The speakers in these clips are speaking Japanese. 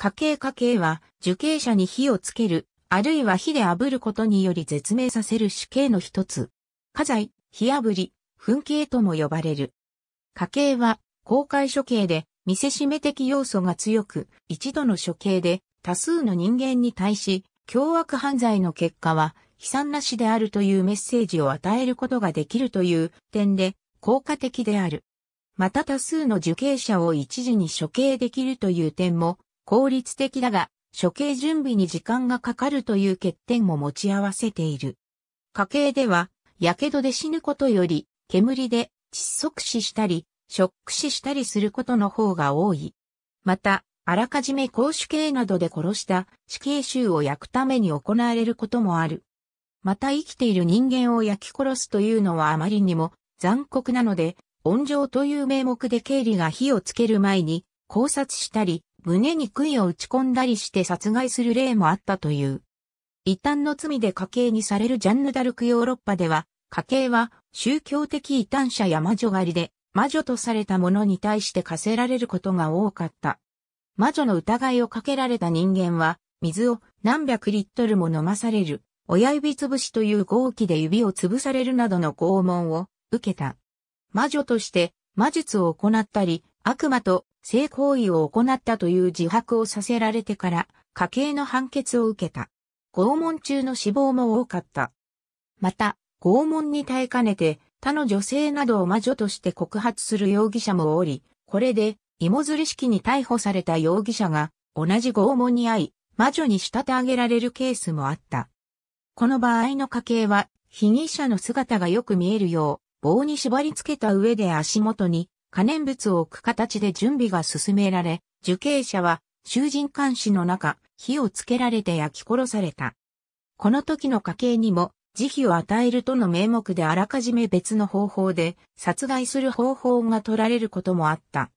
家計家計は受刑者に火をつける、あるいは火で炙ることにより絶命させる死刑の一つ。家財、火炙り、噴刑とも呼ばれる。家計は公開処刑で見せしめ的要素が強く、一度の処刑で多数の人間に対し、凶悪犯罪の結果は悲惨なしであるというメッセージを与えることができるという点で効果的である。また多数の受刑者を一時に処刑できるという点も効率的だが、処刑準備に時間がかかるという欠点も持ち合わせている。家系では、火傷で死ぬことより、煙で窒息死したり、ショック死したりすることの方が多い。また、あらかじめ公主刑などで殺した死刑囚を焼くために行われることもある。また生きている人間を焼き殺すというのはあまりにも残酷なので、温情という名目で経理が火をつける前に考察したり、胸に杭を打ち込んだりして殺害する例もあったという。異端の罪で家計にされるジャンヌ・ダルクヨーロッパでは、家計は宗教的異端者や魔女狩りで魔女とされた者に対して課せられることが多かった。魔女の疑いをかけられた人間は、水を何百リットルも飲まされる、親指潰しという号機で指を潰されるなどの拷問を受けた。魔女として魔術を行ったり、悪魔と性行為を行ったという自白をさせられてから、家計の判決を受けた。拷問中の死亡も多かった。また、拷問に耐えかねて、他の女性などを魔女として告発する容疑者もおり、これで、芋づり式に逮捕された容疑者が、同じ拷問に遭い、魔女に仕立て上げられるケースもあった。この場合の家系は、被疑者の姿がよく見えるよう、棒に縛り付けた上で足元に可燃物を置く形で準備が進められ、受刑者は囚人監視の中、火をつけられて焼き殺された。この時の家計にも、慈悲を与えるとの名目であらかじめ別の方法で殺害する方法が取られることもあった。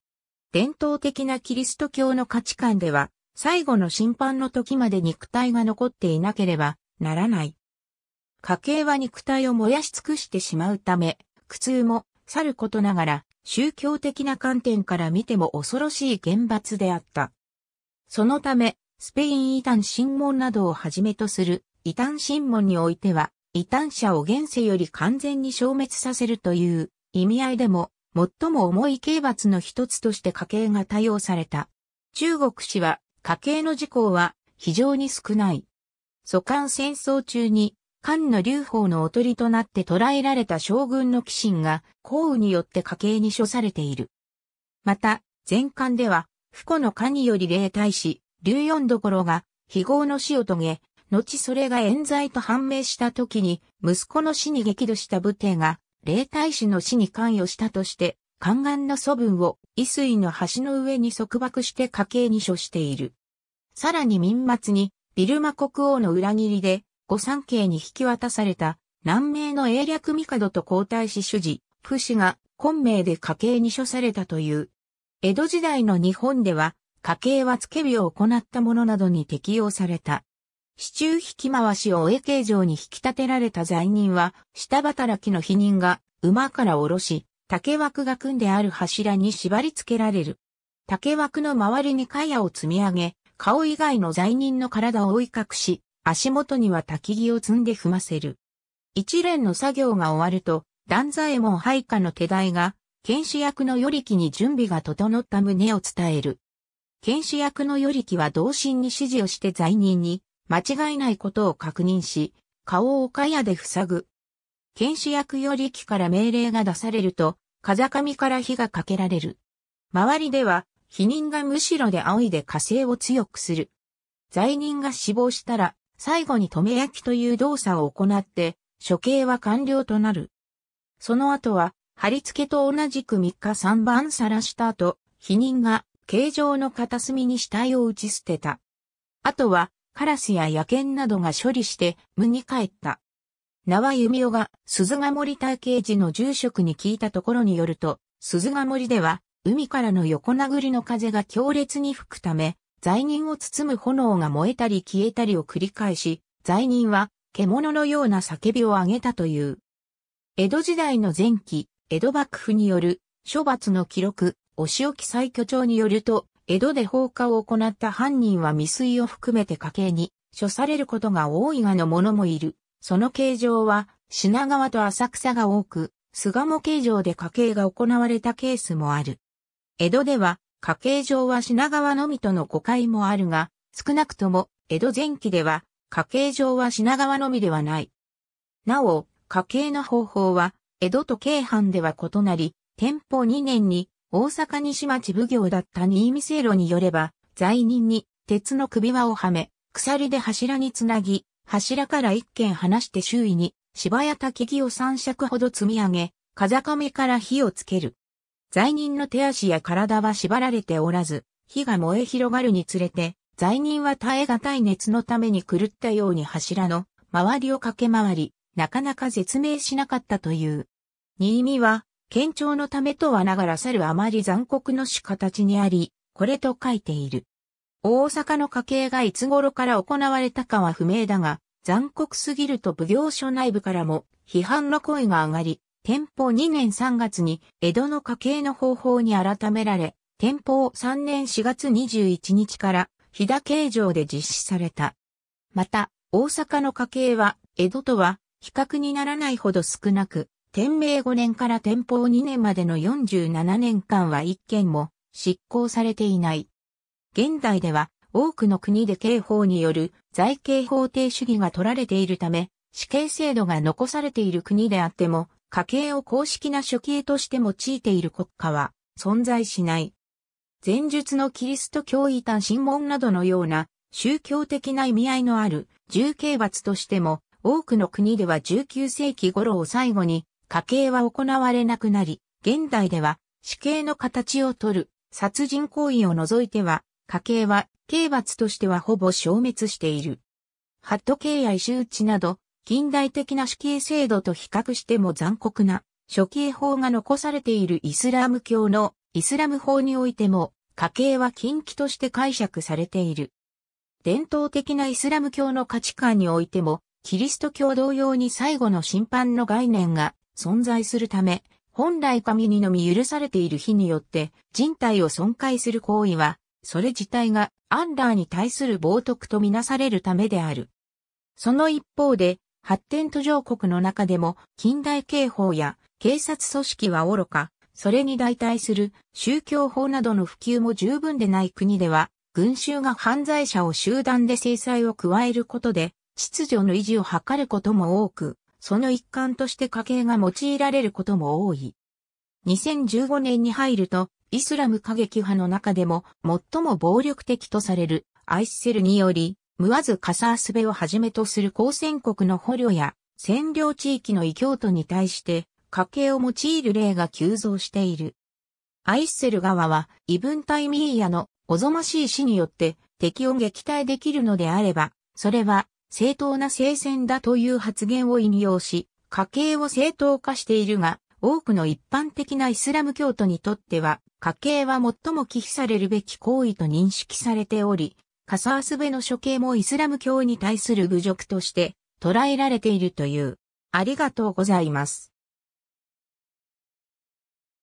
伝統的なキリスト教の価値観では、最後の審判の時まで肉体が残っていなければならない。家計は肉体を燃やし尽くしてしまうため、苦痛もさることながら宗教的な観点から見ても恐ろしい厳罰であった。そのため、スペイン異端審問などをはじめとする異端審問においては、異端者を現世より完全に消滅させるという意味合いでも、最も重い刑罰の一つとして家計が多用された。中国史は、家計の事項は非常に少ない。疎官戦争中に漢の劉邦のおとりとなって捕らえられた将軍の騎進が、降羽によって家計に処されている。また、前漢では、不古の漢により霊体し、劉四所が、非業の死を遂げ、後それが冤罪と判明した時に、息子の死に激怒した武帝が、霊体師の死に関与したとして、宦官の祖分を、遺水の橋の上に束縛して家計に処している。さらに民末に、ビルマ国王の裏切りで、御三家に引き渡された、南明の英略帝と皇太子主事、不死が、混迷で家計に処されたという。江戸時代の日本では、家計は付け火を行った者などに適用された。市中引き回しを江形城に引き立てられた罪人は、下働きの否認が馬から下ろし、竹枠が組んである柱に縛り付けられる。竹枠の周りに茅を積み上げ、顔以外の罪人の体を覆い隠し、足元には焚き木を積んで踏ませる。一連の作業が終わると、断左衛門配下の手代が、剣士役の与力に準備が整った旨を伝える。剣士役の与力は同心に指示をして罪人に、間違いないことを確認し、顔を岡屋で塞ぐ。剣士役与力から命令が出されると、風上から火がかけられる。周りでは、否認がむしろで仰いで火星を強くする。罪人が死亡したら、最後に止め焼きという動作を行って、処刑は完了となる。その後は、貼り付けと同じく3日3番さらした後、否認が形状の片隅に死体を打ち捨てた。あとは、カラスや野犬などが処理して、無に帰った。名は弓代が鈴ヶ森隊刑事の住職に聞いたところによると、鈴ヶ森では海からの横殴りの風が強烈に吹くため、罪人を包む炎が燃えたり消えたりを繰り返し、罪人は獣のような叫びを上げたという。江戸時代の前期、江戸幕府による処罰の記録、お仕置き再挙長によると、江戸で放火を行った犯人は未遂を含めて家計に処されることが多いがの者もいる。その形状は品川と浅草が多く、巣鴨形状で家計が行われたケースもある。江戸では家計上は品川のみとの誤解もあるが、少なくとも江戸前期では家計上は品川のみではない。なお、家計の方法は江戸と京阪では異なり、天保2年に大阪西町奉行だった新見聖路によれば、罪人に鉄の首輪をはめ、鎖で柱につなぎ、柱から一軒離して周囲に芝や滝木を三尺ほど積み上げ、風上から火をつける。罪人の手足や体は縛られておらず、火が燃え広がるにつれて、罪人は耐え難い熱のために狂ったように柱の周りを駆け回り、なかなか絶命しなかったという。新見は、県庁のためとはながら去るあまり残酷の死形にあり、これと書いている。大阪の家計がいつ頃から行われたかは不明だが、残酷すぎると奉行所内部からも批判の声が上がり、天保2年3月に江戸の家計の方法に改められ、天保3年4月21日から日田形状で実施された。また、大阪の家計は、江戸とは比較にならないほど少なく、天明5年から天保2年までの47年間は一件も執行されていない。現代では多くの国で刑法による財刑法定主義が取られているため、死刑制度が残されている国であっても、家計を公式な処刑として用いている国家は存在しない。前述のキリスト教異端審問などのような宗教的な意味合いのある重刑罰としても多くの国では19世紀頃を最後に家計は行われなくなり、現代では死刑の形をとる殺人行為を除いては家計は刑罰としてはほぼ消滅している。ハット刑や石打ちなど近代的な死刑制度と比較しても残酷な処刑法が残されているイスラム教のイスラム法においても家計は禁忌として解釈されている。伝統的なイスラム教の価値観においてもキリスト教同様に最後の審判の概念が存在するため、本来神にのみ許されている日によって人体を損壊する行為は、それ自体がアンラーに対する冒涜とみなされるためである。その一方で、発展途上国の中でも近代刑法や警察組織は愚か、それに代替する宗教法などの普及も十分でない国では、群衆が犯罪者を集団で制裁を加えることで、秩序の維持を図ることも多く、その一環として家計が用いられることも多い。2015年に入ると、イスラム過激派の中でも最も暴力的とされるアイスセルにより、ムわズ・カサースベをはじめとする交戦国の捕虜や占領地域の異教徒に対して家計を用いる例が急増している。アイッセル側は異文イミーヤのおぞましい死によって敵を撃退できるのであれば、それは正当な聖戦だという発言を引用し、家計を正当化しているが、多くの一般的なイスラム教徒にとっては、家計は最も忌避されるべき行為と認識されており、カサースベの処刑もイスラム教に対する侮辱として捉えられているという。ありがとうございます。